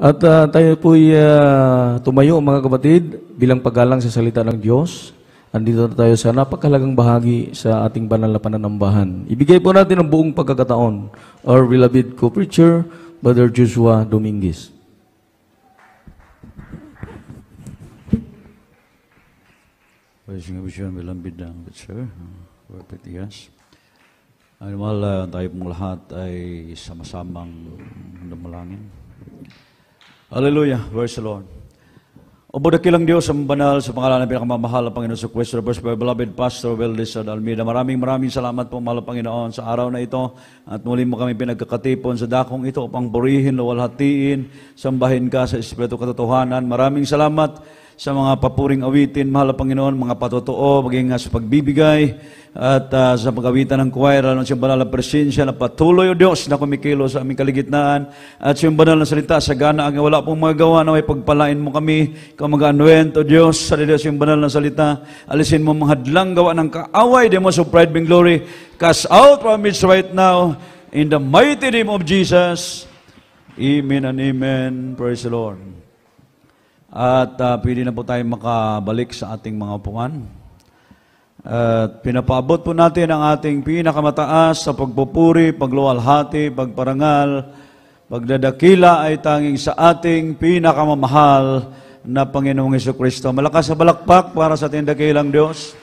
At uh, tayo po'y uh, tumayo mga kapatid bilang paggalang sa salita ng Diyos. Andito na tayo sa napakalagang bahagi sa ating banal na pananambahan. Ibigay po natin ang buong pagkakataon. Our beloved co-preacher, Brother Joshua Dominguez. Pwede nga po siya malambid ng sir, for PTS. Ang uh, tayo pong lahat ay sama-samang dumalangin. Hallelujah. Verse the Lord. O budakilang Diyos, ang banal sa pangalan ng pinakamamahal ng Panginoon sa Christ, Roberts, my beloved Pastor Will Lizard Almeida. Maraming maraming salamat po, mahal Panginoon, sa araw na ito. At muli mo kami pinagkakatipon sa dakong ito upang burihin, luwalhatiin, sambahin ka sa Espiritu Katotohanan. Maraming salamat sa mga papuring awitin, mahal na Panginoon, mga patotoo, maging sa pagbibigay at uh, sa pagawitan ng choir, ano siyang banal na presensya na patuloy o Diyos na kumikilo sa aming kaligitnaan at sa banal na salita sa gana ang wala pong mga gawa na may pagpalain mo kami kung mag-anuent o Diyos sa Diyos yung banal na salita alisin mo mga hadlang gawa ng kaaway demo so pride and glory cast out from midst right now in the mighty name of Jesus Amen and Amen. Praise the Lord. At uh, pwede na po tayo makabalik sa ating mga upuan. At pinapaabot po natin ang ating pinakamataas sa pagpupuri, pagluwalhati, pagparangal, pagdadakila ay tanging sa ating pinakamamahal na Panginoong Yeso Kristo. Malakas sa balakpak para sa ating dakilang Diyos.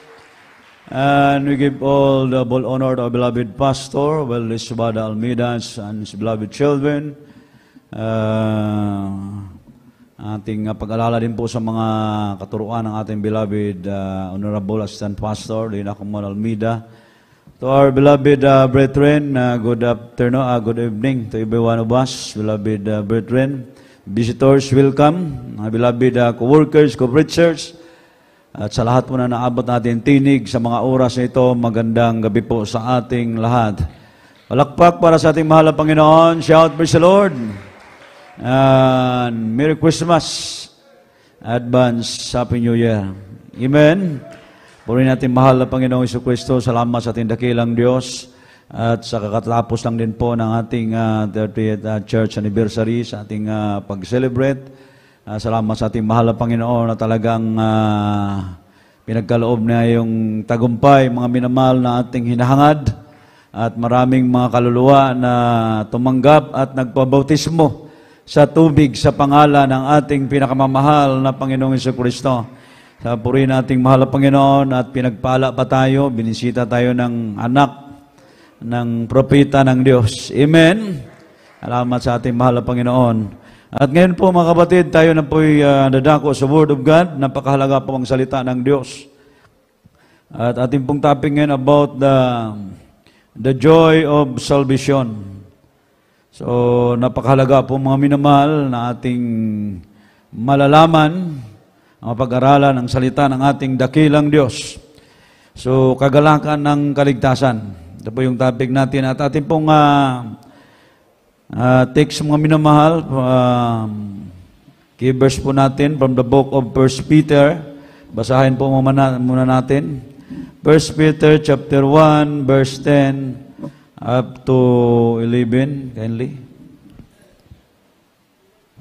And we give all the full honor to our beloved pastor, well, Isabada and his beloved children. Uh, ating uh, pag-alala din po sa mga katuruan ng ating beloved uh, Honorable Assistant Pastor Lina Kumon Almeida. To our beloved uh, brethren, uh, good afternoon, uh, good evening to everyone one of us, beloved uh, brethren. Visitors, welcome. Uh, beloved uh, co-workers, co-preachers, at sa lahat po na naabot natin tinig sa mga oras na ito, magandang gabi po sa ating lahat. Palakpak para sa ating mahal na Panginoon. Shout praise the Lord. And Merry Christmas. Advance Happy New Year. Amen. Puri natin mahal na Panginoong Iso Kristo. Salamat sa ating dakilang Diyos. At sa kakatapos lang din po ng ating uh, 30th uh, church anniversary sa ating uh, pag-celebrate. Uh, salamat sa ating mahal na Panginoon na talagang uh, pinagkaloob na yung tagumpay, mga minamahal na ating hinahangad at maraming mga kaluluwa na tumanggap at nagpabautismo sa tubig sa pangalan ng ating pinakamamahal na Panginoong Kristo. Sa puri nating mahal na Panginoon at pinagpala pa tayo, binisita tayo ng anak ng propeta ng Diyos. Amen. Salamat sa ating mahal na Panginoon. At ngayon po mga kapatid, tayo na po'y uh, ah, dadako sa Word of God. Napakahalaga po ang salita ng Diyos. At ating pong topic ngayon about the, the joy of salvation. So, napakahalaga po mga minamahal na ating malalaman ang pag-aralan ng salita ng ating dakilang Diyos. So, kagalakan ng kaligtasan. Ito po yung topic natin. At ating pong uh, uh, text mga minamahal, uh, key verse po natin from the book of 1 Peter. Basahin po muna natin. 1 Peter chapter 1, verse 10 Up to 11, kindly.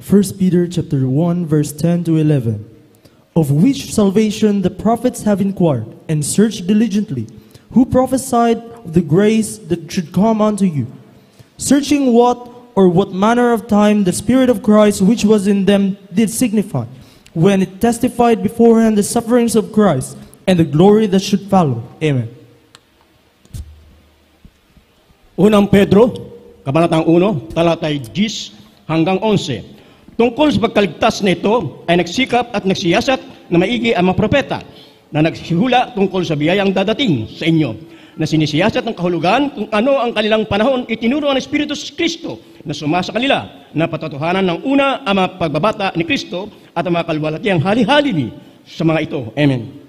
1 Peter chapter 1 verse 10 to 11 Of which salvation the prophets have inquired and searched diligently who prophesied of the grace that should come unto you searching what or what manner of time the spirit of Christ which was in them did signify when it testified beforehand the sufferings of Christ and the glory that should follow amen Unang Pedro, Kabanatang 1, talatay 10 hanggang 11. Tungkol sa pagkaligtas nito ay nagsikap at nagsiyasat na maigi ang mga propeta na nagsihula tungkol sa biyayang dadating sa inyo na sinisiyasat ng kahulugan kung ano ang kanilang panahon itinuro ng Espiritu Kristo na suma sa kanila na patotohanan ng una ang mga pagbabata ni Kristo at ang mga kalwalatiyang hali-hali sa mga ito. Amen.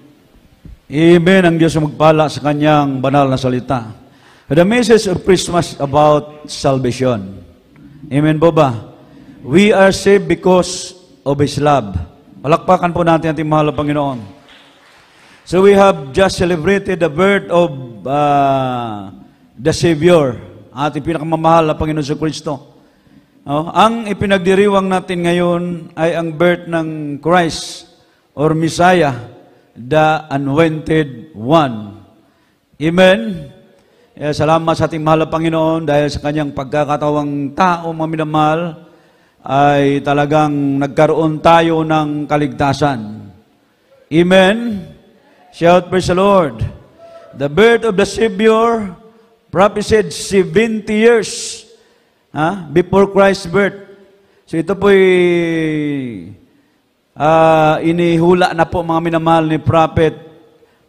Amen ang Diyos magpala sa kanyang banal na salita. The message of Christmas about salvation. Amen po ba? We are saved because of His love. Palakpakan po natin ating mahal na Panginoon. So we have just celebrated the birth of uh, the Savior, ating pinakamamahal na Panginoon sa Kristo. Oh, ang ipinagdiriwang natin ngayon ay ang birth ng Christ or Messiah, the Anointed one. Amen? Eh, salamat sa ating mahal na Panginoon dahil sa kanyang pagkakatawang tao, mga minamahal, ay talagang nagkaroon tayo ng kaligtasan. Amen? Shout praise the Lord. The birth of the Savior prophesied 70 years ha? before Christ's birth. So ito po'y uh, inihula na po mga minamahal ni Prophet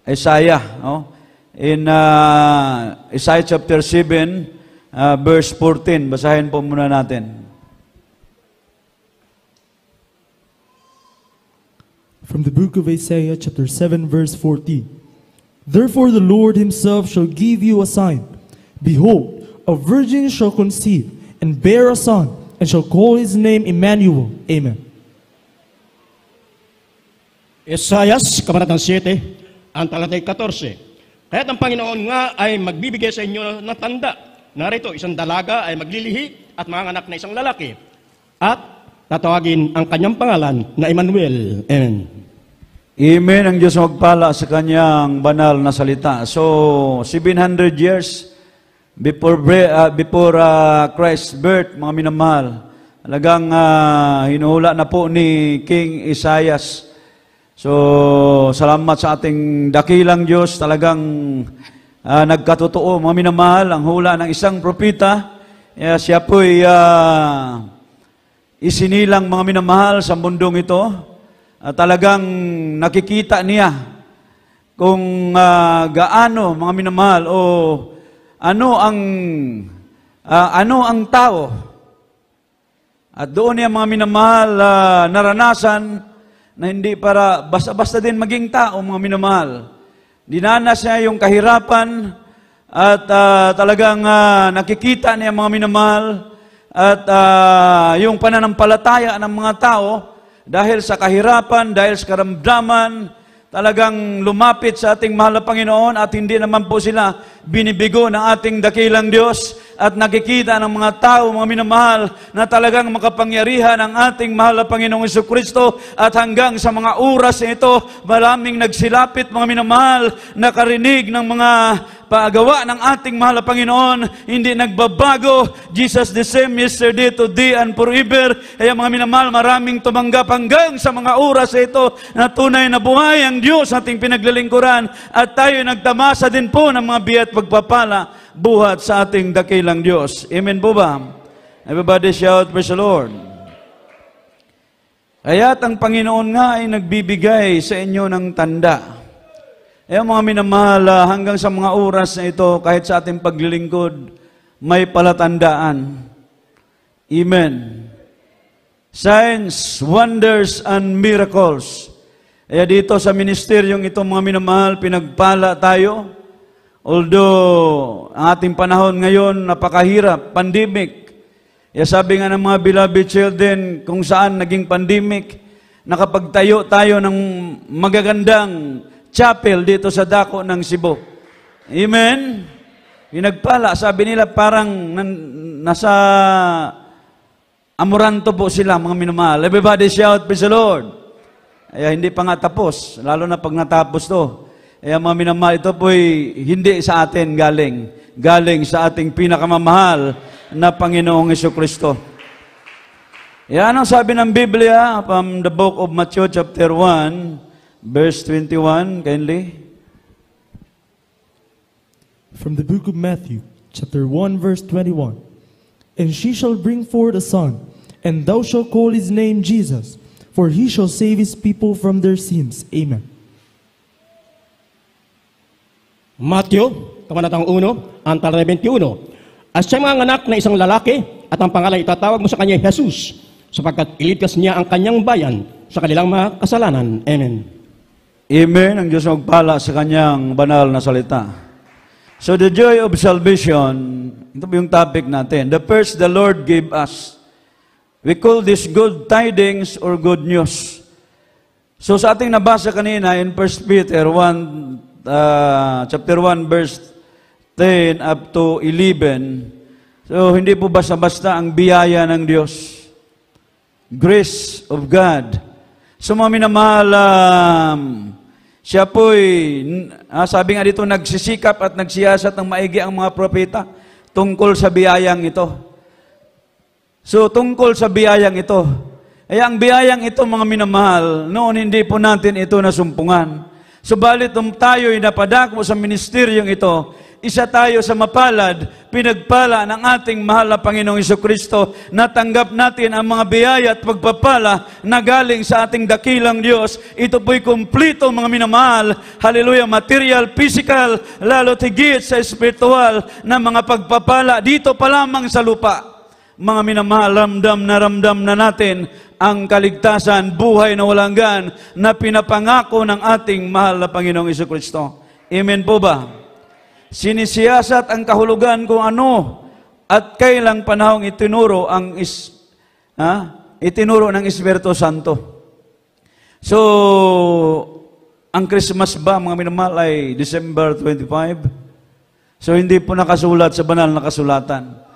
Isaiah. No? in uh, Isaiah chapter 7, uh, verse 14. Basahin po muna natin. From the book of Isaiah chapter 7, verse 14. Therefore the Lord himself shall give you a sign. Behold, a virgin shall conceive and bear a son, and shall call his name Emmanuel. Amen. Isaiah, Kabanatang 7, ang talatay 14. Kaya't ang Panginoon nga ay magbibigay sa inyo ng tanda. Narito, isang dalaga ay maglilihi at manganak na isang lalaki. At tatawagin ang kanyang pangalan na Emmanuel. Amen. Amen ang Diyos magpala sa kanyang banal na salita. So, 700 years before, uh, before uh, Christ's birth, mga minamahal, talagang uh, hinuhula na po ni King Isaiah So, salamat sa ating dakilang Diyos. Talagang uh, nagkatotoo, mga minamahal, ang hula ng isang propita. Uh, siya po'y uh, isinilang mga minamahal sa mundong ito. Uh, talagang nakikita niya kung uh, gaano, mga minamahal, o ano ang uh, ano ang tao. At doon niya mga minamahal uh, naranasan na hindi para basta-basta din maging tao, mga minamahal. Dinanas niya yung kahirapan at uh, talagang uh, nakikita niya mga minamahal at uh, yung pananampalataya ng mga tao dahil sa kahirapan, dahil sa karamdaman, talagang lumapit sa ating mahal na Panginoon at hindi naman po sila binibigo ng ating dakilang Diyos at nakikita ng mga tao, mga minamahal, na talagang makapangyarihan ang ating mahal na Panginoong Iso Kristo at hanggang sa mga oras ito, maraming nagsilapit, mga minamahal, nakarinig ng mga pagawa ng ating mahal na Panginoon, hindi nagbabago. Jesus the same yesterday, today, and forever. Kaya mga minamahal, maraming tumanggap hanggang sa mga oras ito na tunay na buhay ang Diyos ating pinaglilingkuran at tayo nagtamasa din po ng mga biyat pagpapala buhat sa ating dakilang Diyos. Amen po ba? Everybody shout, Praise the Lord. Kaya't ang Panginoon nga ay nagbibigay sa inyo ng tanda. Kaya eh, mga minamahal, ah, hanggang sa mga oras na ito, kahit sa ating paglilingkod, may palatandaan. Amen. Signs, wonders, and miracles. Kaya dito sa ministeryong ito, mga minamahal, pinagpala tayo Although, ang ating panahon ngayon napakahirap, pandemic. Ya eh, sabi nga ng mga beloved children, kung saan naging pandemic, nakapagtayo tayo ng magagandang chapel dito sa dako ng Cebu. Amen? Pinagpala, sabi nila parang nasa Amoranto po sila, mga minamahal. Everybody shout, praise the Lord. Ay, hindi pa nga tapos, lalo na pag natapos to. Eh mga minamahal, ito po'y hindi sa atin galing. Galing sa ating pinakamamahal na Panginoong Yeso Kristo. Yan eh, ang sabi ng Biblia from the book of Matthew chapter 1, verse 21, kindly. From the book of Matthew, chapter 1, verse 21. And she shall bring forth a son, and thou shalt call his name Jesus, for he shall save his people from their sins. Amen. Matthew, Kamanatang 1, Antal 21. At siya mga anak na isang lalaki at ang pangalan itatawag mo sa kanya Jesus sapagkat iligtas niya ang kanyang bayan sa kanilang mga kasalanan. Amen. Amen. Ang Diyos magpala sa kanyang banal na salita. So the joy of salvation, ito po yung topic natin. The first the Lord gave us. We call this good tidings or good news. So sa ating nabasa kanina in 1 Peter 1, uh, chapter 1 verse 10 up to 11. So hindi po basta-basta ang biyaya ng Diyos. Grace of God. So mga minamahal, um, siya po'y, ah, sabi nga dito, nagsisikap at nagsiyasat ng maigi ang mga propeta tungkol sa biyayang ito. So tungkol sa biyayang ito. Ay ang biyayang ito mga minamahal, noon hindi po natin ito nasumpungan. Subalit nung tayo'y napadako sa ministeryong ito, isa tayo sa mapalad, pinagpala ng ating mahal na Panginoong Kristo natanggap natin ang mga biyaya at pagpapala na galing sa ating dakilang Diyos. Ito po'y kumplito mga minamahal. Hallelujah, material, physical, lalo tigit sa spiritual na mga pagpapala dito pa lamang sa lupa mga minamahal, ramdam na ramdam na natin ang kaligtasan, buhay na walang gan, na pinapangako ng ating mahal na Panginoong Iso Kristo. Amen po ba? Sinisiyasat ang kahulugan kung ano at kailang panahong itinuro ang is, ha? itinuro ng Espiritu Santo. So, ang Christmas ba, mga minamahal, ay December 25? So, hindi po nakasulat sa banal na kasulatan.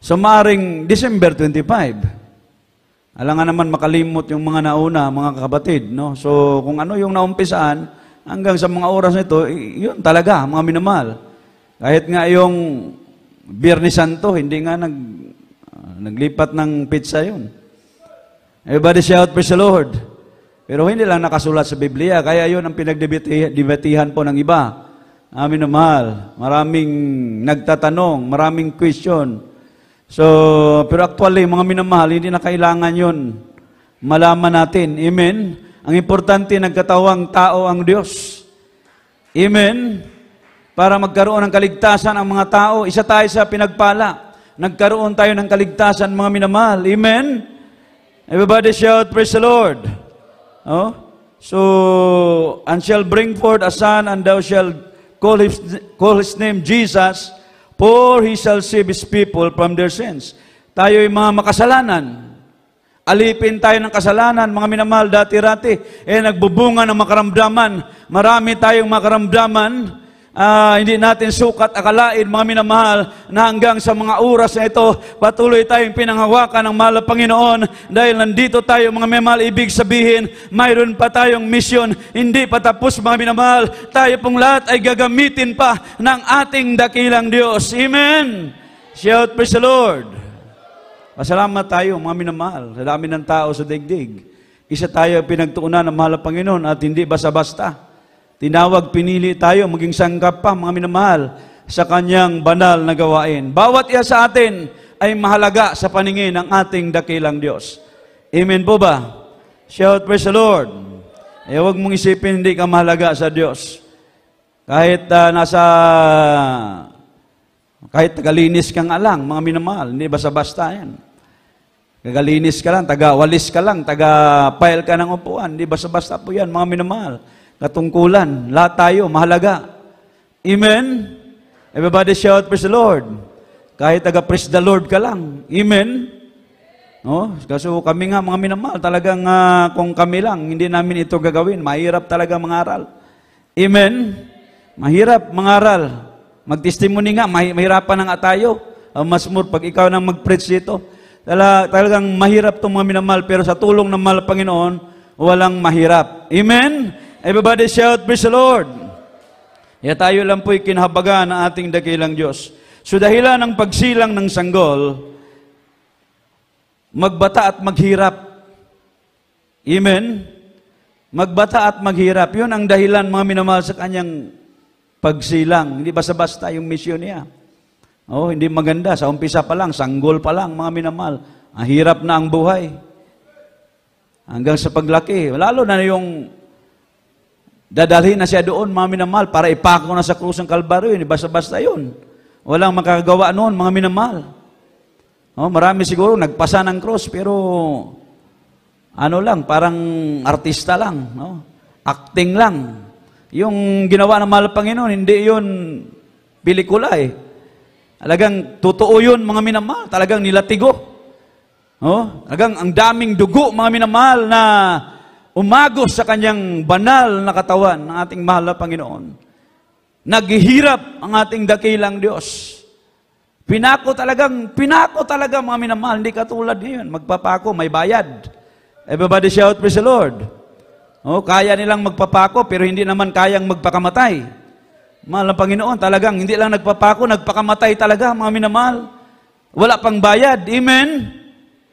Sumaring December 25. Alangan naman makalimot yung mga nauna, mga kabatid. No? So kung ano yung naumpisaan, hanggang sa mga oras nito, yun talaga, mga minamal. Kahit nga yung Biyernes Santo, hindi nga nag, ah, naglipat ng pizza yun. Everybody shout, praise the Lord. Pero hindi lang nakasulat sa Biblia, kaya yun ang pinagdebatihan po ng iba. Amin ah, na mahal. Maraming nagtatanong, maraming question. So, pero actually, mga minamahal, hindi na kailangan yun. Malaman natin. Amen? Ang importante, nagkatawang tao ang Diyos. Amen? Para magkaroon ng kaligtasan ang mga tao. Isa tayo sa pinagpala. Nagkaroon tayo ng kaligtasan, mga minamahal. Amen? Everybody shout, praise the Lord. Oh? So, and shall bring forth a son, and thou shall call his, call his name Jesus, For He shall save His people from their sins. Tayo'y mga makasalanan. Alipin tayo ng kasalanan, mga minamahal, dati-rati. Eh, nagbubunga ng makaramdaman. Marami tayong makaramdaman uh, hindi natin sukat akalain, mga minamahal, na hanggang sa mga oras na ito, patuloy tayong pinanghawakan ng mahal Panginoon dahil nandito tayo, mga minamahal, ibig sabihin, mayroon pa tayong misyon, hindi pa tapos, mga minamahal, tayo pong lahat ay gagamitin pa ng ating dakilang Diyos. Amen! Shout praise the Lord! Masalamat tayo, mga minamahal, sa dami ng tao sa digdig. Isa tayo pinagtuunan ng mahal Panginoon at hindi basta-basta. Tinawag, pinili tayo, maging sanggap pa, mga minamahal, sa kanyang banal na gawain. Bawat iya sa atin ay mahalaga sa paningin ng ating dakilang Diyos. Amen po ba? Shout praise the Lord. Eh, huwag mong isipin hindi ka mahalaga sa Diyos. Kahit uh, nasa, kahit tagalinis ka nga lang, mga minamahal, hindi basta-basta yan. Tagalinis ka lang, taga-walis ka lang, taga-pile ka ng upuan, hindi basta-basta po yan, mga minamahal katungkulan. Lahat tayo, mahalaga. Amen? Everybody shout, praise the Lord. Kahit taga-praise the Lord ka lang. Amen? No? Kaso kami nga, mga minamahal, talagang uh, kung kami lang, hindi namin ito gagawin. Mahirap talaga mangaral. Amen? Mahirap mangaral. Magtestimony nga, mahirapan na nga tayo. Uh, mas more, pag ikaw nang mag-preach dito, Tala, talagang mahirap itong mga minamahal, pero sa tulong ng mahal Panginoon, walang mahirap. Amen? Everybody shout, Praise the Lord! Ya tayo lang po'y kinahabaga ng ating dakilang Diyos. So dahilan ng pagsilang ng sanggol, magbata at maghirap. Amen? Magbata at maghirap. Yun ang dahilan mga minamahal sa kanyang pagsilang. Hindi basta-basta yung misyon niya. Oh, hindi maganda. Sa umpisa pa lang, sanggol pa lang, mga minamahal. Ang hirap na ang buhay. Hanggang sa paglaki. Lalo na yung Dadalhin na siya doon, mga minamahal, para ipako na sa krus ng Kalbaryo. Hindi basta-basta yun. Walang makagawa noon, mga minamahal. Oh, marami siguro nagpasa ng cross pero ano lang, parang artista lang, no? Acting lang. Yung ginawa ng mahal Panginoon, hindi 'yun pelikula eh. Talagang totoo 'yun mga minamahal, talagang nilatigo. No? Oh, talagang ang daming dugo mga minamahal na umagos sa kanyang banal na katawan ng ating mahal na Panginoon. Naghihirap ang ating dakilang Diyos. Pinako talagang, pinako talaga mga minamahal. Hindi katulad ngayon. Magpapako, may bayad. Everybody shout, praise the Lord. Oh, kaya nilang magpapako, pero hindi naman kayang magpakamatay. Mahal na Panginoon, talagang hindi lang nagpapako, nagpakamatay talaga mga minamahal. Wala pang bayad. Amen?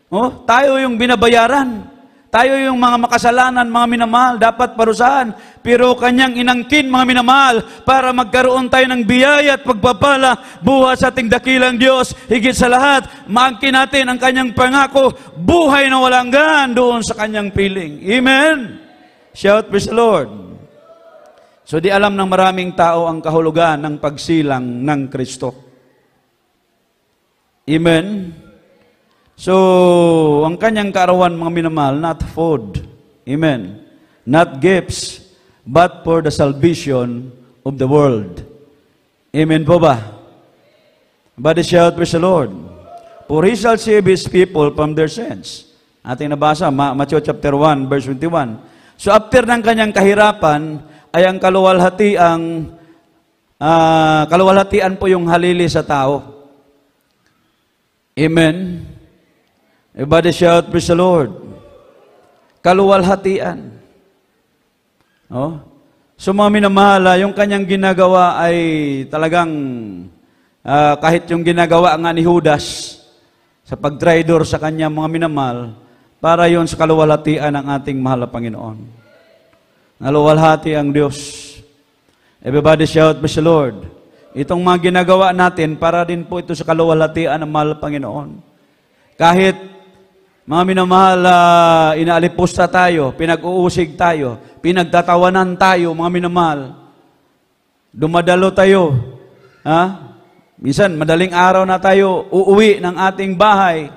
Oh, tayo yung binabayaran. Tayo yung mga makasalanan, mga minamahal, dapat parusahan. Pero kanyang inangkin, mga minamahal, para magkaroon tayo ng biyaya at pagpapala buha sa ating dakilang Diyos. Higit sa lahat, maangkin natin ang kanyang pangako, buhay na walang gan doon sa kanyang piling. Amen? Shout, praise the Lord. So di alam ng maraming tao ang kahulugan ng pagsilang ng Kristo. Amen? So, ang kanyang karawan, mga minamahal, not food, amen, not gifts, but for the salvation of the world. Amen po ba? Body shout, praise the Lord. For He shall save His people from their sins. Ating nabasa, Matthew chapter 1, verse 21. So, after ng kanyang kahirapan, ay ang kaluwalhati ang uh, kaluwalhatian po yung halili sa tao. Amen. Everybody shout, praise the Lord. Kaluwalhatian. Oh? So mga minamahala, yung kanyang ginagawa ay talagang uh, kahit yung ginagawa nga ni Judas sa pagtraidor sa kanyang mga minamahal, para yon sa kaluwalhatian ng ating mahal na Panginoon. Naluwalhati ang Diyos. Everybody shout, praise the Lord. Itong mga ginagawa natin, para din po ito sa kaluwalhatian ng mahal na Panginoon. Kahit mga minamahal, uh, ah, inaalipusta tayo, pinag-uusig tayo, pinagtatawanan tayo, mga minamahal. Dumadalo tayo. Ha? Minsan, madaling araw na tayo, uuwi ng ating bahay.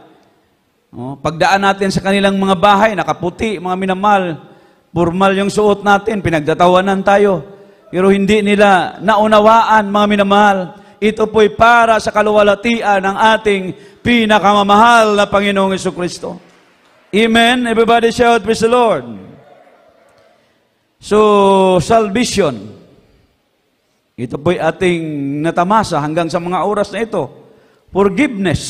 O, pagdaan natin sa kanilang mga bahay, nakaputi, mga minamahal. Formal yung suot natin, pinagtatawanan tayo. Pero hindi nila naunawaan, mga minamahal, ito po'y para sa kaluwalhatian ng ating pinakamamahal na Panginoong Kristo. Amen? Everybody shout, Praise the Lord. So, salvation. Ito po'y ating natamasa hanggang sa mga oras na ito. Forgiveness.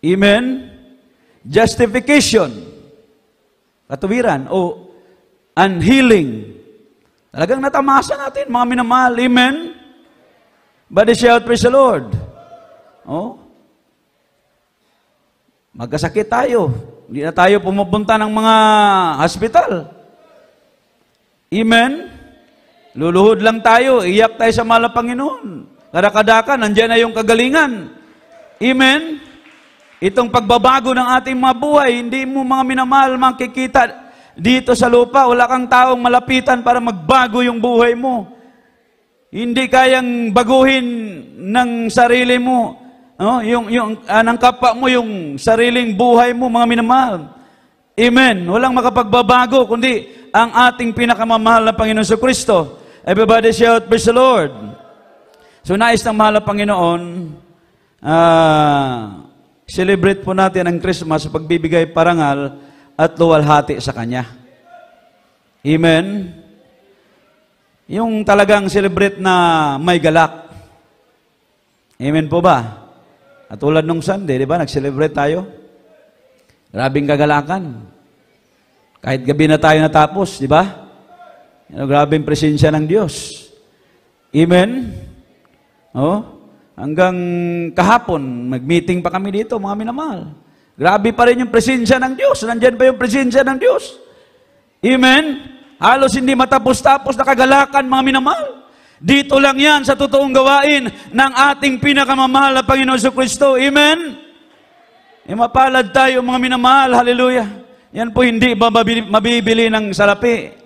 Amen? Justification. Katuwiran. O, unhealing. Talagang natamasa natin, mga minamahal. Amen? But they shout, praise the Lord. Oh? Magkasakit tayo. Hindi na tayo pumupunta ng mga hospital. Amen? Luluhod lang tayo. Iyak tayo sa mala Panginoon. Karakadaka, nandiyan na yung kagalingan. Amen? Itong pagbabago ng ating mga buhay, hindi mo mga minamahal makikita dito sa lupa. Wala kang taong malapitan para magbago yung buhay mo. Hindi kayang baguhin ng sarili mo, no? yung, yung, anang ah, kapa mo, yung sariling buhay mo, mga minamahal. Amen. Walang makapagbabago, kundi ang ating pinakamamahal na Panginoon sa Kristo. Everybody shout, praise the Lord. So, nais ng mahal na Panginoon, uh, celebrate po natin ang Christmas sa pagbibigay parangal at luwalhati sa Kanya. Amen. Yung talagang celebrate na may galak. Amen po ba? At tulad nung Sunday, di ba, nag-celebrate tayo? Grabing kagalakan. Kahit gabi na tayo natapos, di ba? Ano, grabing presensya ng Diyos. Amen? Oh? Hanggang kahapon, mag-meeting pa kami dito, mga minamahal. Grabe pa rin yung presensya ng Diyos. Nandyan pa yung presensya ng Diyos. Amen? Alos hindi matapos-tapos na kagalakan, mga minamahal. Dito lang yan sa totoong gawain ng ating pinakamamahal na Panginoon sa Kristo. Amen? E mapalad tayo, mga minamahal. Hallelujah. Yan po hindi ba mabibili ng salapi.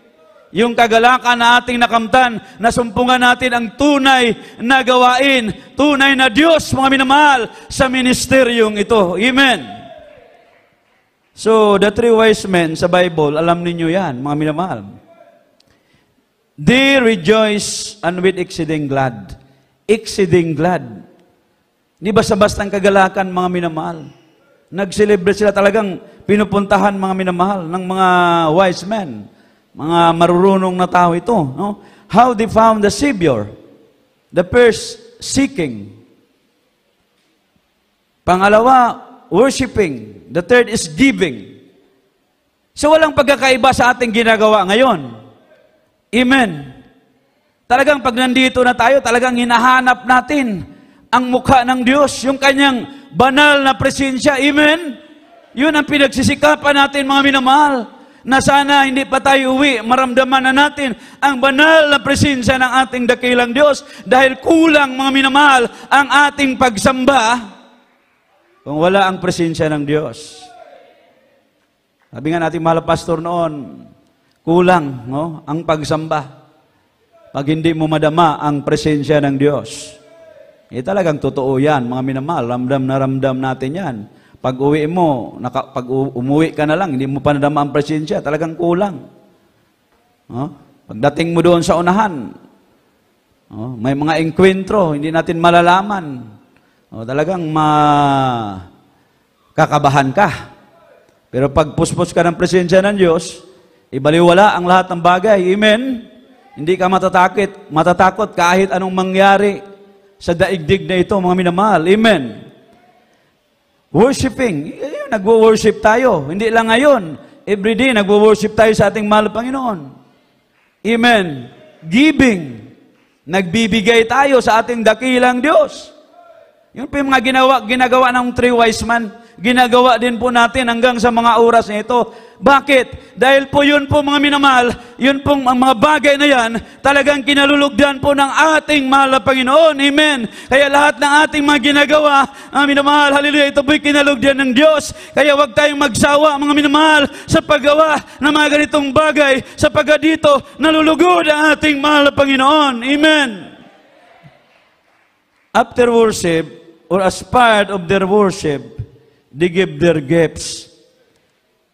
Yung kagalakan na ating nakamtan, nasumpungan natin ang tunay na gawain, tunay na Diyos, mga minamahal, sa ministeryong ito. Amen. So, the three wise men sa Bible, alam ninyo yan, mga minamahal. They rejoice and with exceeding glad. Exceeding glad. Di ba sa bastang kagalakan, mga minamahal? nag sila talagang pinupuntahan mga minamahal ng mga wise men, mga marurunong na tao ito. No? How they found the Savior, the first seeking. Pangalawa, worshiping. The third is giving. So walang pagkakaiba sa ating ginagawa ngayon. Amen. Talagang pag nandito na tayo, talagang hinahanap natin ang mukha ng Diyos, yung kanyang banal na presensya. Amen? Yun ang pinagsisikapan natin mga minamahal na sana hindi pa tayo uwi, maramdaman na natin ang banal na presensya ng ating dakilang Diyos dahil kulang mga minamahal ang ating pagsamba kung wala ang presensya ng Diyos. Sabi nga natin, mahal pastor noon, Kulang, no? Ang pagsamba. Pag hindi mo madama ang presensya ng Diyos. Eh talagang totoo yan, mga minamahal. Ramdam na ramdam natin yan. Pag uwi mo, naka, pag umuwi ka na lang, hindi mo pa nadama ang presensya, talagang kulang. No? Pagdating mo doon sa unahan, no? may mga engkwentro, hindi natin malalaman. O, talagang ma kakabahan ka. Pero pag puspos ka ng presensya ng Diyos, Ibaliwala ang lahat ng bagay. Amen? Hindi ka matatakot, matatakot kahit anong mangyari sa daigdig na ito, mga minamahal. Amen? Worshipping. Eh, nagwo-worship tayo. Hindi lang ngayon. Every day, nagwo-worship tayo sa ating mahal Panginoon. Amen? Giving. Nagbibigay tayo sa ating dakilang Diyos. Yun po yung mga ginawa, ginagawa ng three wise men ginagawa din po natin hanggang sa mga oras na ito. Bakit? Dahil po yun po mga minamahal, yun pong mga bagay na yan, talagang kinalulugdan po ng ating mahal na Panginoon. Amen. Kaya lahat ng ating mga ginagawa, mga ah, minamahal, hallelujah, ito po'y kinalugdan ng Diyos. Kaya huwag tayong magsawa, mga minamahal, sa paggawa ng mga ganitong bagay, sa dito nalulugod ang ating mahal na Panginoon. Amen. After worship, or as part of their worship, They give their gifts.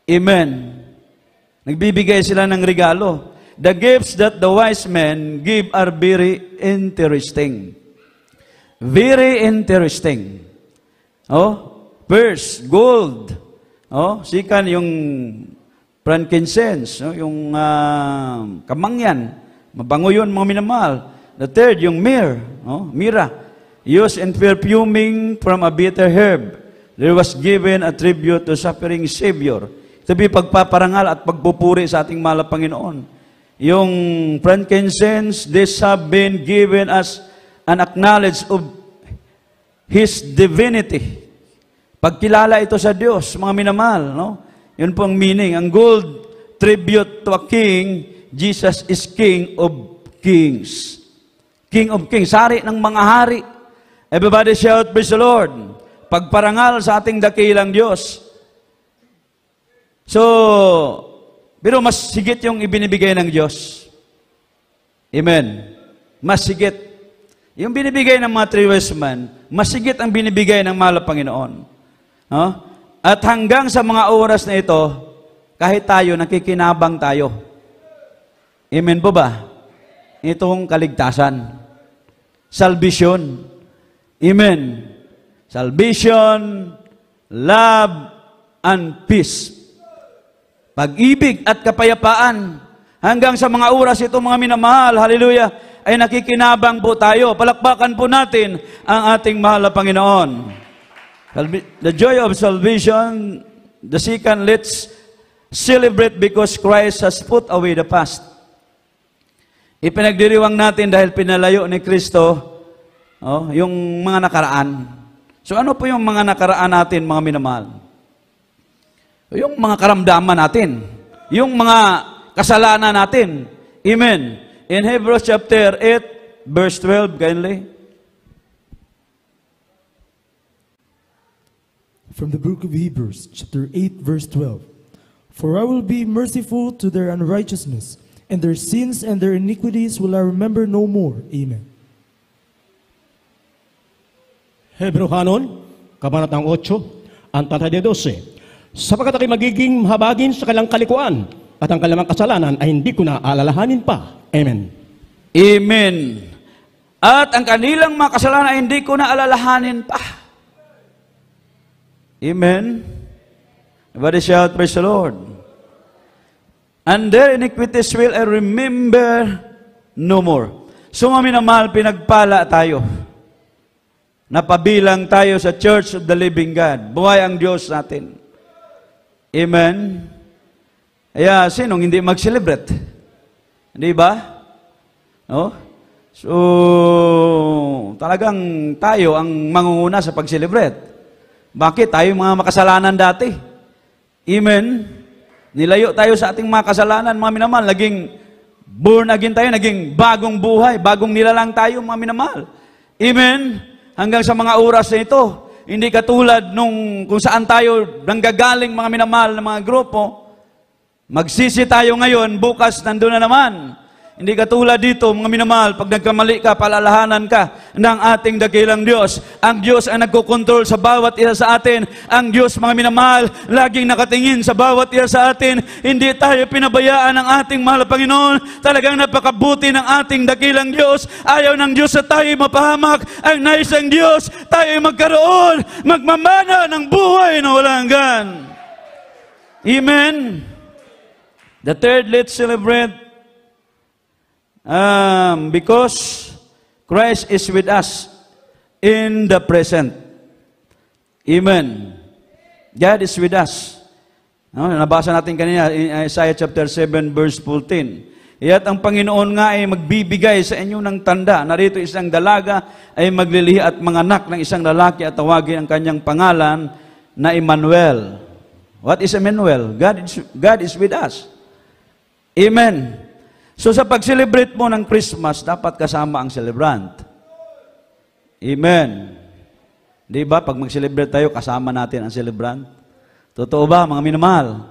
Amen. Nagbibigay sila ng regalo. The gifts that the wise men give are very interesting. Very interesting. Oh, first, gold. Oh, sikan yung frankincense, no? yung uh, kamangyan. Mabango yun, mga minamahal. The third, yung myrrh. Oh, mira. Used in perfuming from a bitter herb. There was given a tribute to suffering Savior. Sabi, pagpaparangal at pagpupuri sa ating mahal Panginoon. Yung frankincense, this have been given as an acknowledge of His divinity. Pagkilala ito sa Diyos, mga minamahal. No? Yun po ang meaning. Ang gold tribute to a king, Jesus is King of kings. King of kings, hari ng mga hari. Everybody shout, praise the Lord. Pagparangal sa ating dakilang Diyos. So, pero mas sigit yung ibinibigay ng Diyos. Amen. Mas sigit. Yung binibigay ng mga three wise men, mas sigit ang binibigay ng mahal Panginoon. No? At hanggang sa mga oras na ito, kahit tayo, nakikinabang tayo. Amen po ba? Itong kaligtasan. Salvation. Amen. Salvation, love, and peace. Pag-ibig at kapayapaan hanggang sa mga oras itong mga minamahal, hallelujah, ay nakikinabang po tayo. Palakpakan po natin ang ating mahal na Panginoon. The joy of salvation, the second, let's celebrate because Christ has put away the past. Ipinagdiriwang natin dahil pinalayo ni Kristo oh, yung mga nakaraan. So ano po yung mga nakaraan natin, mga minamahal? Yung mga karamdaman natin, yung mga kasalanan natin. Amen. In Hebrews chapter 8, verse 12, kindly. From the book of Hebrews, chapter 8, verse 12. For I will be merciful to their unrighteousness, and their sins and their iniquities will I remember no more. Amen. Hebreo Hanon, Kabanatang 8, Antata de 12. Sapagkat ako'y magiging mahabagin sa kanilang kalikuan at ang kanilang kasalanan ay hindi ko na alalahanin pa. Amen. Amen. At ang kanilang mga kasalanan ay hindi ko na alalahanin pa. Amen. Everybody shout, praise the Lord. And their iniquities will I remember no more. So, na minamahal, pinagpala tayo. Napabilang tayo sa Church of the Living God. Buhay ang Diyos natin. Amen? Kaya sinong hindi mag-celebrate? Di ba? No? So, talagang tayo ang mangunguna sa pag-celebrate. Bakit? Tayo mga makasalanan dati. Amen? Nilayo tayo sa ating mga kasalanan, mga minamahal. Naging born again tayo, naging bagong buhay, bagong nilalang tayo, mga minamahal. Amen? hanggang sa mga oras na ito. Hindi katulad nung kung saan tayo nanggagaling mga minamahal ng mga grupo. Magsisi tayo ngayon, bukas nandun na naman. Hindi ka katulad dito, mga minamahal, pag nagkamali ka, palalahanan ka ng ating dakilang Diyos. Ang Diyos ang nagkokontrol sa bawat isa sa atin. Ang Diyos, mga minamahal, laging nakatingin sa bawat isa sa atin. Hindi tayo pinabayaan ng ating mahal na Panginoon. Talagang napakabuti ng ating dakilang Diyos. Ayaw ng Diyos sa tayo mapahamak. Ang nais ng Diyos, tayo magkaroon, magmamana ng buhay na walang hanggan. Amen? The third, let's celebrate Um, because Christ is with us in the present. Amen. God is with us. No, nabasa natin kanina in Isaiah chapter 7 verse 14. Iyat ang Panginoon nga ay magbibigay sa inyo ng tanda. Narito isang dalaga ay maglilihi at manganak ng isang lalaki at tawagin ang kanyang pangalan na Emmanuel. What is Emmanuel? God is, God is with us. Amen. So sa pag-celebrate mo ng Christmas, dapat kasama ang celebrant. Amen. Di ba? Pag mag-celebrate tayo, kasama natin ang celebrant. Totoo ba, mga minamahal?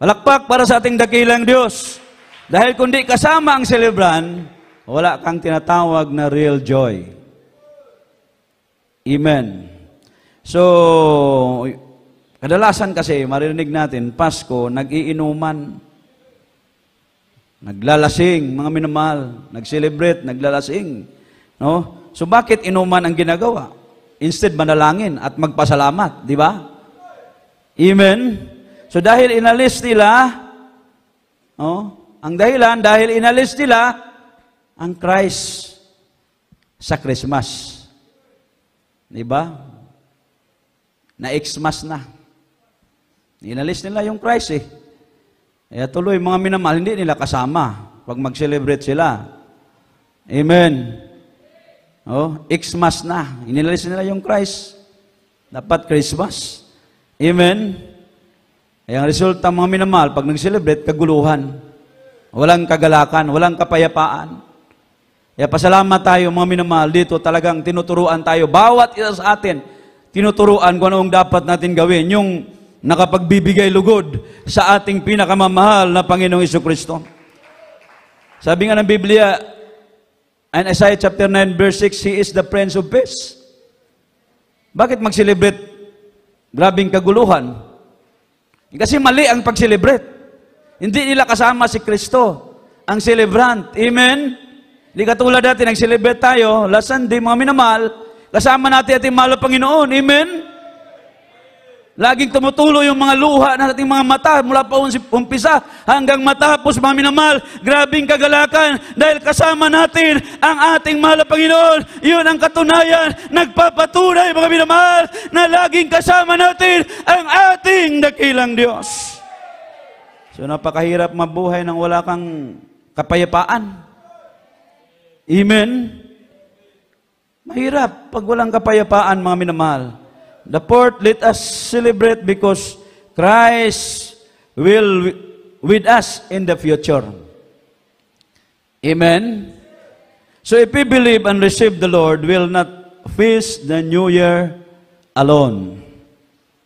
Palakpak para sa ating dakilang Diyos. Dahil kundi kasama ang celebrant, wala kang tinatawag na real joy. Amen. So, kadalasan kasi, maririnig natin, Pasko, nagiinuman. Naglalasing, mga minamahal. Nag-celebrate, naglalasing. No? So bakit inuman ang ginagawa? Instead, manalangin at magpasalamat. Di ba? Amen? So dahil inalis nila, no? ang dahilan, dahil inalis nila, ang Christ sa Christmas. Di ba? Na-Xmas na. Inalis nila yung Christ eh. Kaya tuloy, mga minamahal, hindi nila kasama pag mag-celebrate sila. Amen. Oh, Xmas na. Inilalis nila yung Christ. Dapat Christmas. Amen. Kaya ang resulta, mga minamahal, pag nag-celebrate, kaguluhan. Walang kagalakan, walang kapayapaan. Kaya pasalamat tayo mga minamahal dito talagang tinuturuan tayo. Bawat isa sa atin, tinuturuan kung anong dapat natin gawin. Yung nakapagbibigay lugod sa ating pinakamamahal na Panginoong Iso Kristo. Sabi nga ng Biblia, in Isaiah chapter 9 verse 6, He is the Prince of Peace. Bakit mag-celebrate? Grabing kaguluhan. Kasi mali ang pag-celebrate. Hindi nila kasama si Kristo, ang celebrant. Amen? Hindi katulad dati, nag-celebrate tayo, last Sunday, mga minamahal, kasama natin ating mahal Panginoon. Amen? Laging tumutulo yung mga luha na ating mga mata mula pa umpisa hanggang matapos, mga minamahal. Grabing kagalakan dahil kasama natin ang ating mahal na Panginoon. Yun ang katunayan. Nagpapatunay, mga minamahal, na laging kasama natin ang ating dakilang Diyos. So napakahirap mabuhay nang wala kang kapayapaan. Amen? Mahirap pag walang kapayapaan, mga minamahal. The fourth, let us celebrate because Christ will with us in the future. Amen? So if we believe and receive the Lord, we'll not face the new year alone.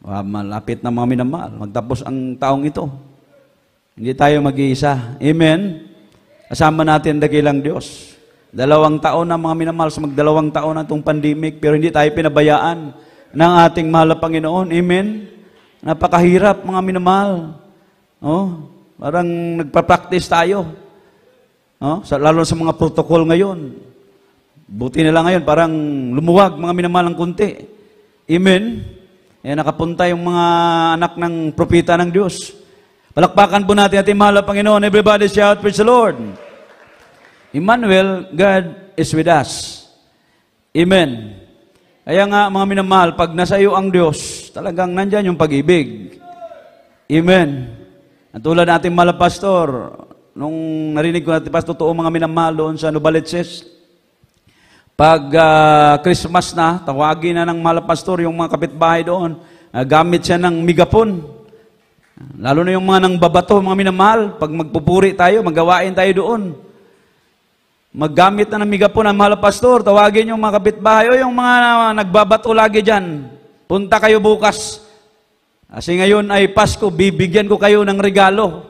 Wow, malapit na mga minamahal. Magtapos ang taong ito. Hindi tayo mag-iisa. Amen? Kasama natin dakilang Diyos. Diyos. Dalawang taon na mga minamahal sa magdalawang taon na itong pandemic, pero hindi tayo pinabayaan ng ating mahal na Panginoon. Amen? Napakahirap, mga minamahal. Oh, parang nagpa-practice tayo. Oh, sa, lalo sa mga protocol ngayon. Buti na lang ngayon, parang lumuwag, mga minamahal ng kunti. Amen? Eh, nakapunta yung mga anak ng propita ng Diyos. Palakpakan po natin ating mahal na Panginoon. Everybody shout, praise the Lord. Emmanuel, God is with us. Amen. Kaya nga, mga minamahal, pag nasa iyo ang Diyos, talagang nandyan yung pag-ibig. Amen. At tulad natin mala, Pastor, nung narinig ko natin, Pastor, totoo mga minamahal doon sa Nubalitsis, pag uh, Christmas na, tawagin na ng mala, Pastor, yung mga kapitbahay doon, uh, gamit siya ng megaphone. Lalo na yung mga nang babato, mga minamahal, pag magpupuri tayo, magawain tayo doon. Maggamit na ng megapon ang mahal pastor, tawagin yung mga kapitbahay o yung mga nagbabato lagi dyan. Punta kayo bukas. Kasi ngayon ay Pasko, bibigyan ko kayo ng regalo.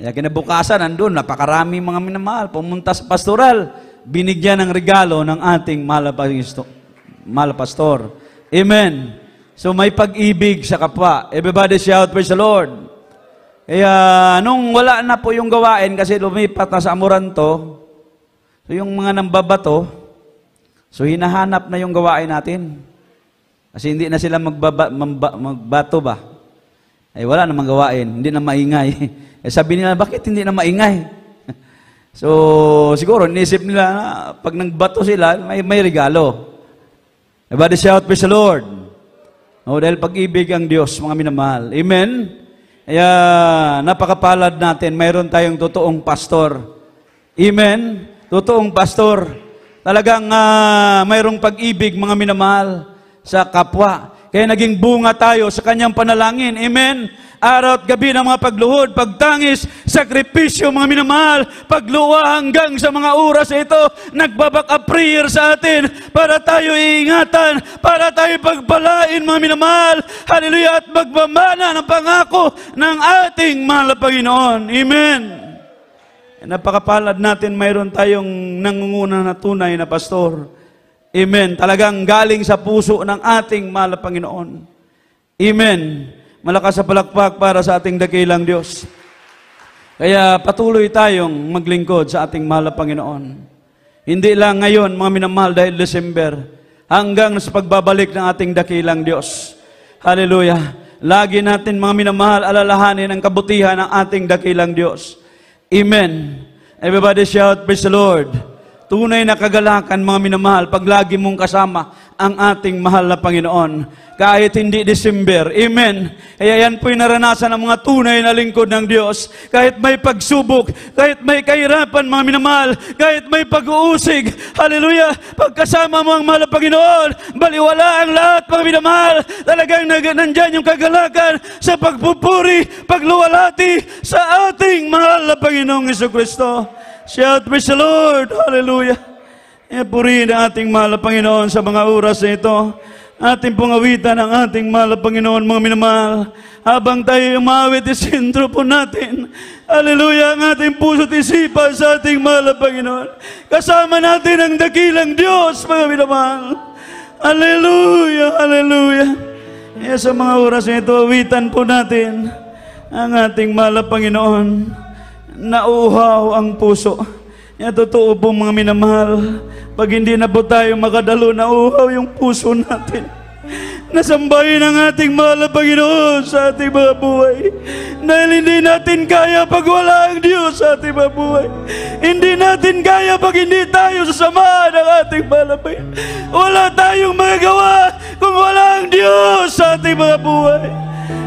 Kaya kinabukasan, nandun, napakarami mga minamahal. Pumunta sa pastoral, binigyan ng regalo ng ating mahal pastor. Amen. So may pag-ibig sa kapwa. Everybody shout, praise the Lord. Kaya nung wala na po yung gawain kasi lumipat na sa Amoranto, so yung mga nambabato, so hinahanap na yung gawain natin. Kasi hindi na sila magbaba, mamba, magbato ba? Ay eh, wala namang gawain, hindi na maingay. eh, sabi nila, bakit hindi na maingay? so siguro, inisip nila, na, pag nagbato sila, may, may regalo. Everybody shout, praise the Lord. O, oh, dahil pag-ibig ang Diyos, mga minamahal. Amen? Kaya napakapalad natin, mayroon tayong totoong pastor. Amen? Totoong pastor. Talagang uh, mayroong pag-ibig, mga minamahal, sa kapwa. Kaya naging bunga tayo sa kanyang panalangin. Amen? araw at gabi ng mga pagluhod, pagtangis, sakripisyo, mga minamahal, pagluwa hanggang sa mga oras ito, nagbaback up prayer sa atin para tayo iingatan, para tayo pagpalain, mga minamahal. Hallelujah! At magmamana ng pangako ng ating mahal na Panginoon. Amen! Eh, napakapalad natin mayroon tayong nangunguna na tunay na pastor. Amen. Talagang galing sa puso ng ating mahal na Panginoon. Amen. Malakas sa palakpak para sa ating dakilang Diyos. Kaya patuloy tayong maglingkod sa ating mahal na Panginoon. Hindi lang ngayon, mga minamahal, dahil December, hanggang sa pagbabalik ng ating dakilang Diyos. Hallelujah. Lagi natin, mga minamahal, alalahanin ang kabutihan ng ating dakilang Diyos. Amen. Everybody shout, praise the Lord. Tunay na kagalakan, mga minamahal, pag lagi mong kasama ang ating mahal na Panginoon. Kahit hindi December. Amen. Kaya yan po'y naranasan ng mga tunay na lingkod ng Diyos. Kahit may pagsubok, kahit may kahirapan, mga minamahal, kahit may pag-uusig. Hallelujah! Pagkasama mo ang mahal na Panginoon, baliwala ang lahat, mga minamahal. Talagang nandyan yung kagalakan sa pagpupuri, pagluwalati sa ating mahal na Panginoong Iso Kristo. Shout, with the Lord! Hallelujah! E purihin ang ating mahal na Panginoon sa mga oras na ito. Ating pungawitan ang ating mahal na Panginoon, mga minamahal. Habang tayo umawit, isintro po natin. Hallelujah, ang ating puso't isipan sa ating mahal na Panginoon. Kasama natin ang dakilang Diyos, mga minamahal. Hallelujah, hallelujah. E sa mga oras na ito, awitan po natin ang ating mahal na Panginoon. Nauhaw ang puso. Yan, totoo po mga minamahal. Pag hindi na po tayo makadalo na uhaw yung puso natin. Nasambahin ang ating mahal na Panginoon sa ating mga buhay. Dahil hindi natin kaya pag wala ang Diyos sa ating mga buhay. Hindi natin kaya pag hindi tayo sasamahan ng ating mahal na Panginoon. Wala tayong magagawa kung wala ang Diyos sa ating mga buhay.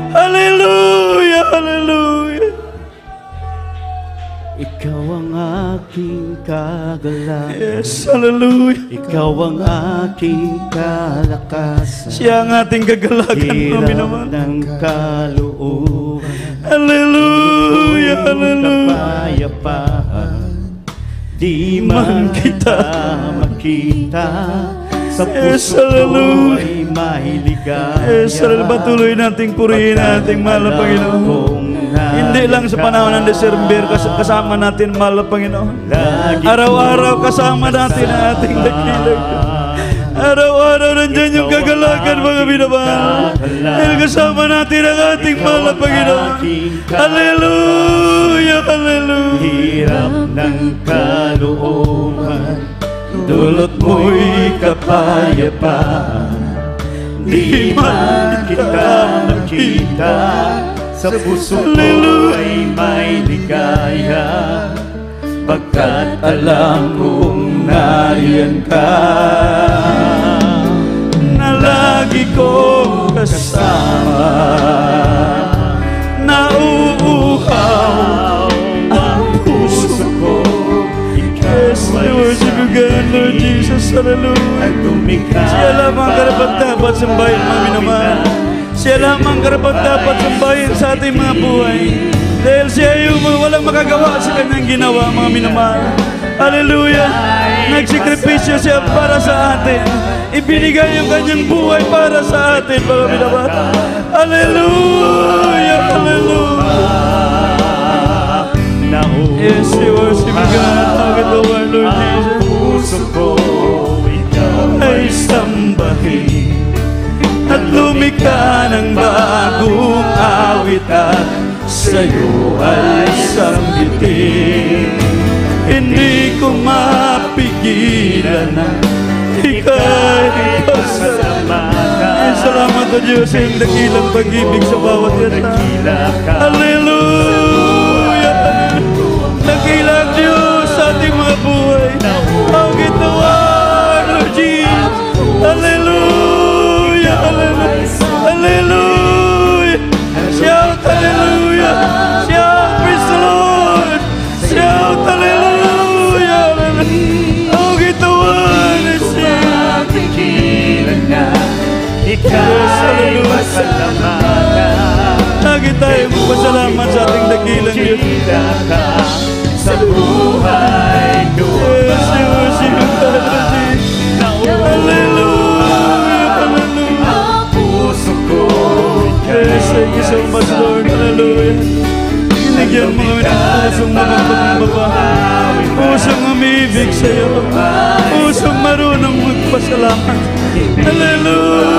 Hallelujah! Hallelujah! Ikaw ang aking kagalakan. Yes, hallelujah. Ikaw ang aking kalakasan. Siya ang ating kagalakan, Hirap Panginoon. ng kaluuhan. Hallelujah, hallelujah. Kapayapaan. Di man kita makita. Sa yes, puso hallelujah. ay mahiligaya. Yes, hallelujah. Patuloy nating purihin ating mahal na Panginoon. Hindi lang sa panahon ng December kasama natin, mahal na Panginoon. Araw-araw kasama natin ang ating dakilag. Araw-araw nandyan yung kagalakan, mga binabahal. Dahil kasama natin ang ating mahal na Panginoon. Hallelujah! Hallelujah! Hirap ng kalooban, dulot mo'y kapayapaan. Di man kita nakita, sa puso ko ay may ligaya Pagkat alam kong nariyan ka Na lagi kong kasama Nauuhaw ang puso ko Lord, you began, Lord Jesus, hallelujah. At tumikha. Siya lamang karapat dapat sambahin, mga minamahal. Siya lamang karapat dapat sambahin sa ating mga buhay. Dahil siya yung walang makagawa sa kanyang ginawa, mga minamahal. Hallelujah! Nagsakripisyo siya para sa atin. Ibinigay ang kanyang buhay para sa atin, mga minamahal. Hallelujah! Hallelujah! Yes, we worship God. Talk to our Lord Jesus. Lumikha ng bagong awitan Sa'yo ay sambitin Hindi ko mapigilan na Ika'y pasalamatan Ay salamat o Diyos sa dakilang pag-ibig sa bawat yata Hallelujah Ika'y pasalamatan Lagi tayo magpasalamat sa ating dakilang Diyos Sa buhay ko Yes, we worship you, Hallelujah, Hallelujah Ang puso ko Yes, thank you so much, Lord Hallelujah Binigyan mo kami ng pusong mapagpagbaba Pusong umibig sa iyo Pusong marunong magpasalamat Hallelujah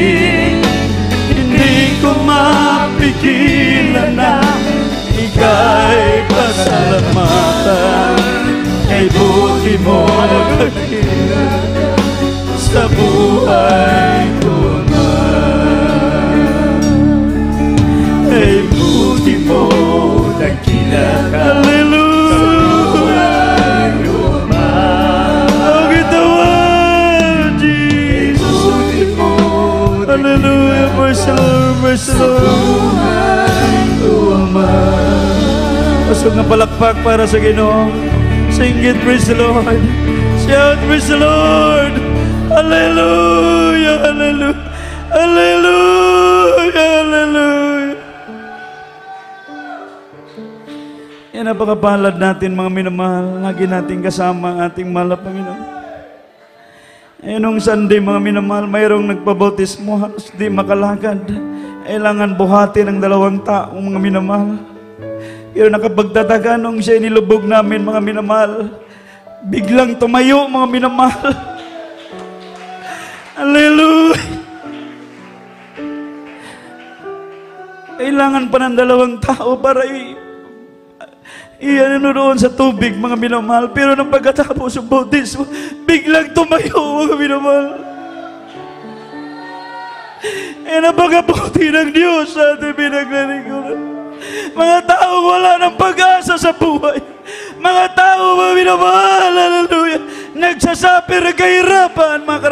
kilala Ika'y pasalamatan Kay buti mo nagkakila Sa buhay ko na Kay buti mo nagkila Hallelujah Hallelujah, mercy Lord, Busog na palakpak para sa Ginoo. Sing it, praise the Lord. Shout, praise the Lord. Hallelujah, hallelujah, hallelujah, hallelujah. Yan ang pagkapalad natin, mga minamahal. Lagi natin kasama ang ating mahal na Panginoon. Eh, nung Sunday, mga minamahal, mayroong nagpabautismo, halos di makalakad. Kailangan buhati ng dalawang taong mga minamahal. Pero nakapagtataga nung siya nilubog namin, mga minamahal. Biglang tumayo, mga minamahal. Hallelujah! Kailangan pa ng dalawang tao para i- iyan doon sa tubig, mga minamahal. Pero nang pagkatapos ng bautismo, biglang tumayo, mga minamahal. E napakabuti ng Diyos sa ating pinaglilingkuran. Mga tao wala ng pag-asa sa buhay. Mga tao ba binabahal, hallelujah. Nagsasapi ng kahirapan, mga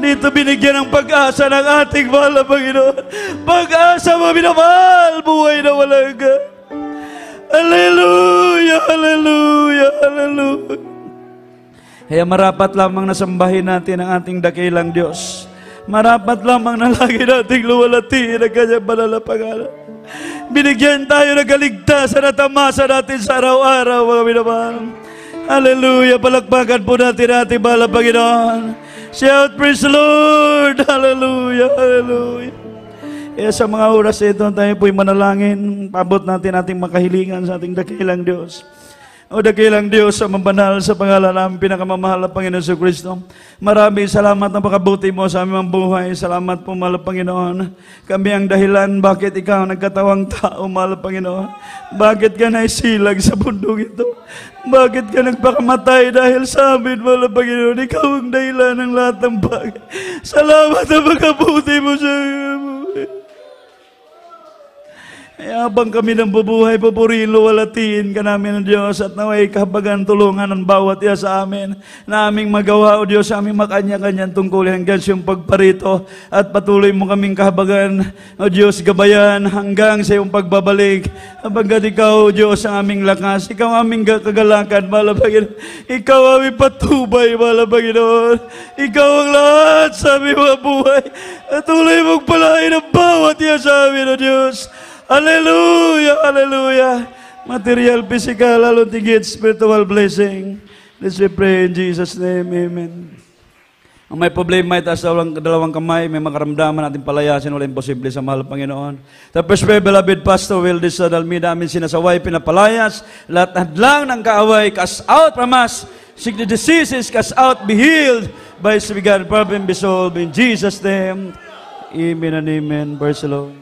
Dito binigyan ng pag-asa ng ating mahal na Panginoon. Pag-asa ba binabahal, buhay na walang Haleluya, haleluya, haleluya. Kaya marapat lamang na sambahin natin ang ating dakilang Diyos. Marapat lamang na lagi nating luwalatiin ang kanyang banal na pangalan. Binigyan tayo ng kaligtasan at amasa natin sa araw-araw, mga minamahal. Hallelujah. Palakpakan po natin natin, bala Panginoon. Shout praise the Lord. Hallelujah. Hallelujah. Kaya sa mga oras ito, tayo po'y manalangin. Pabot natin ating makahilingan sa ating dakilang Diyos. O dakilang Diyos sa mabanal sa pangalan ng pinakamamahal na Panginoon sa Kristo. Marami salamat na pakabuti mo sa aming buhay. Salamat po, mahal Panginoon. Kami ang dahilan bakit ikaw nagkatawang tao, mahal Panginoon. Bakit ka naisilag sa bundok ito? Bakit ka nagpakamatay dahil sa amin, mahal Panginoon? Ikaw ang dahilan ng lahat ng bagay. Salamat na pakabuti mo sa aming ay, abang kami ng bubuhay, pupurilo, walatiin ka namin, O Diyos, at naway kahabagan, tulungan ang bawat iya sa amin, na aming magawa, O Diyos, aming makanya-kanyang tungkulin hanggang siyong pagparito, at patuloy mo kaming kahabagan, O Diyos, gabayan, hanggang sa iyong pagbabalik, hanggang ikaw, O Diyos, ang aming lakas, ikaw aming kagalakan, mahal ikaw aming patubay, malabagin, Panginoon, ikaw ang lahat sa aming mga buhay, at tuloy mong palain ang bawat iya sa amin, O Diyos, Hallelujah! Hallelujah! Material, physical, alone to spiritual blessing. Let's we pray in Jesus' name. Amen. Ang may problema, itaas ang dalawang kamay, may makaramdaman natin palayasin, wala imposible sa mahal Panginoon. Tapos pray, beloved Pastor Will this Almida, amin sinasaway, pinapalayas, lahat hadlang ng kaaway, cast out from us, sick the diseases, cast out, be healed, by God, problem be solved, in Jesus' name. Amen and amen. Verse alone.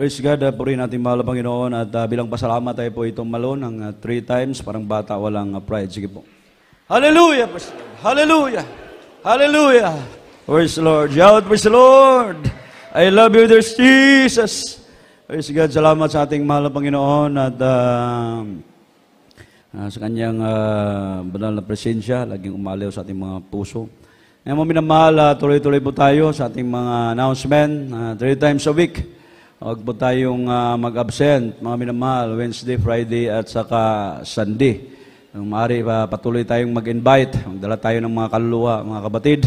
Praise God, uh, purihin natin mahal Panginoon at uh, bilang pasalamat tayo po itong malon ng uh, three times, parang bata walang uh, pride. Sige po. Hallelujah! Hallelujah! Hallelujah! Praise the Lord! Shout, praise the Lord! I love you, there's Jesus! Praise God, salamat sa ating mahal Panginoon at uh, uh, sa kanyang uh, banal na presensya, laging umaliw sa ating mga puso. Ngayon mo minamahal, uh, tuloy-tuloy po tayo sa ating mga announcement, uh, three times a week. Huwag po tayong uh, mag-absent, mga minamahal, Wednesday, Friday at saka Sunday. Nung maaari, uh, patuloy tayong mag-invite. Magdala tayo ng mga kaluluwa, mga kabatid.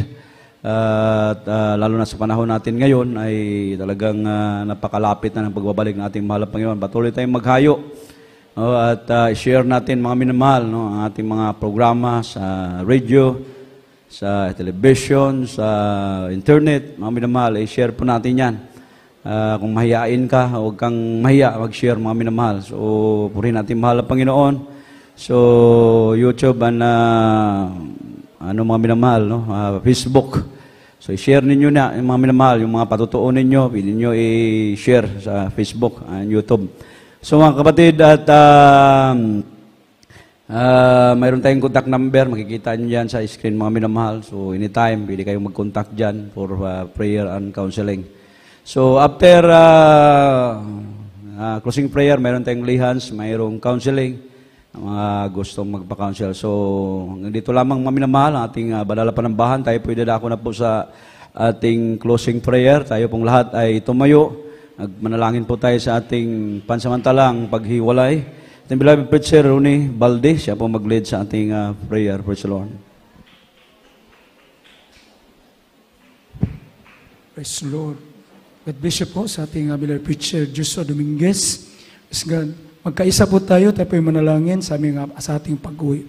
Uh, at uh, lalo na sa panahon natin ngayon ay talagang uh, napakalapit na ng pagbabalik ng ating mahal Panginoon. Patuloy tayong maghayo. No? At uh, share natin mga minamahal no? ang ating mga programa sa radio, sa television, sa internet. Mga minamahal, i-share po natin yan Uh, kung mahiyain ka, huwag kang mahiya, mag-share mga minamahal. So, purihin natin mahal ang Panginoon. So, YouTube and uh, ano mga minamahal, no? Uh, Facebook. So, i-share ninyo na yung mga minamahal, yung mga patutuo ninyo, pwede nyo i-share sa Facebook and YouTube. So, mga kapatid, at uh, uh, mayroon tayong contact number, makikita nyo yan sa screen mga minamahal. So, anytime, pwede kayong mag-contact dyan for uh, prayer and counseling. So after uh, uh, closing prayer, mayroon tayong lihans, mayroong counseling, mga gustong magpa-counsel. So dito lamang maminamahal ang ating uh, banala panambahan. Tayo po idadako na po sa ating closing prayer. Tayo pong lahat ay tumayo. Nagmanalangin po tayo sa ating pansamantalang paghiwalay. Ating beloved preacher, Rooney Balde, siya po mag-lead sa ating uh, prayer. Praise the Lord. Praise the Lord. God bless you po sa ating Miller ah, Preacher Joshua Dominguez. Yes, God, magkaisa po tayo, tayo po manalangin sa, aming, ah, sa ating pag-uwi.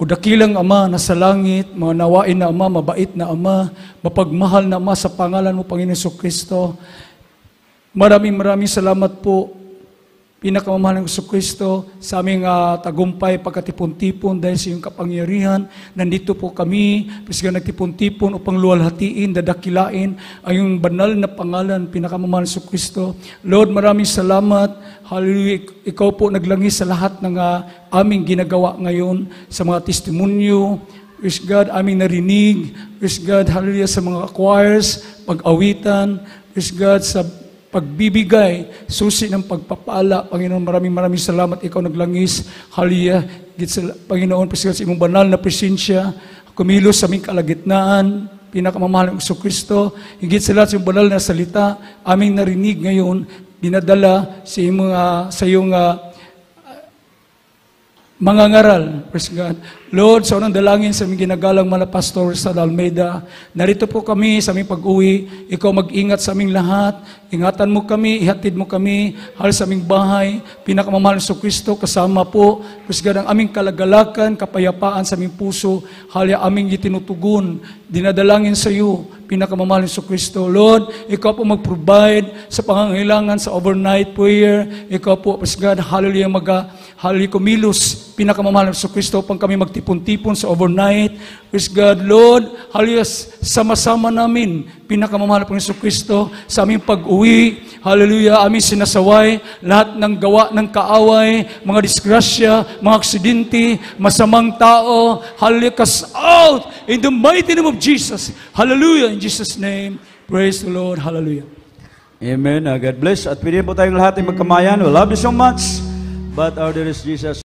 O dakilang Ama na sa langit, manawain na Ama, mabait na Ama, mapagmahal na Ama sa pangalan mo, Panginoon Kristo. Maraming maraming salamat po pinakamamahal ng Kristo sa aming uh, tagumpay pagkatipon-tipon dahil sa iyong kapangyarihan. Nandito po kami, pasga nagtipon-tipon upang luwalhatiin, dadakilain ang iyong banal na pangalan, pinakamamahal ng Kristo. Lord, maraming salamat. Hallelujah. Ikaw po naglangis sa lahat ng uh, aming ginagawa ngayon sa mga testimonyo, Praise God, aming narinig. Praise God, hallelujah, sa mga choirs, pag-awitan. Praise God, sa pagbibigay, susi ng pagpapala. Panginoon, maraming maraming salamat. Ikaw naglangis. Haliya. Panginoon, pasigal sa imong banal na presensya. Kumilos sa aming kalagitnaan pinakamamahal ng Iso Kristo, higit sa lahat sa banal na salita, aming narinig ngayon, Binadala ah, sa iyong, uh, ah, sa iyong uh, mga ngaral, praise God, Lord, sa unang dalangin sa aming ginagalang mga pastor sa Almeida, narito po kami sa aming pag-uwi. Ikaw mag-ingat sa aming lahat. Ingatan mo kami, ihatid mo kami, hal sa aming bahay. Pinakamamahal sa Kristo, kasama po. Kusgan ang aming kalagalakan, kapayapaan sa aming puso. Halya aming itinutugon. Dinadalangin sa iyo, pinakamamahal sa Kristo. Lord, ikaw po mag-provide sa pangangailangan sa overnight prayer. Ikaw po, Pasgad, hallelujah, maga, hallelujah, kumilos pinakamamahal sa Kristo upang kami magtipon-tipon sa overnight. Praise God, Lord. Hallelujah. Sama-sama namin. Pinakamamahal po sa Kristo sa aming pag-uwi. Hallelujah. Aming sinasaway. Lahat ng gawa ng kaaway, mga disgrasya, mga aksidente, masamang tao. Hallelujah. Cast out in the mighty name of Jesus. Hallelujah. In Jesus' name. Praise the Lord. Hallelujah. Amen. Ah, God bless. At piliin po tayong lahat ay magkamayan. We love you so much. But our dearest Jesus,